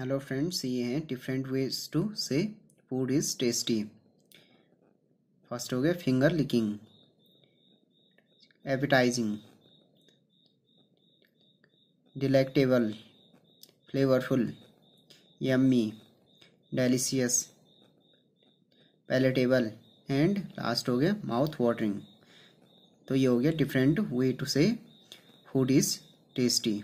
hello friends ये हैं different ways to say food is tasty first हो गया finger licking appetizing delectable flavourful yummy delicious palatable and last हो गया mouth watering तो ये हो गया different way to say food is tasty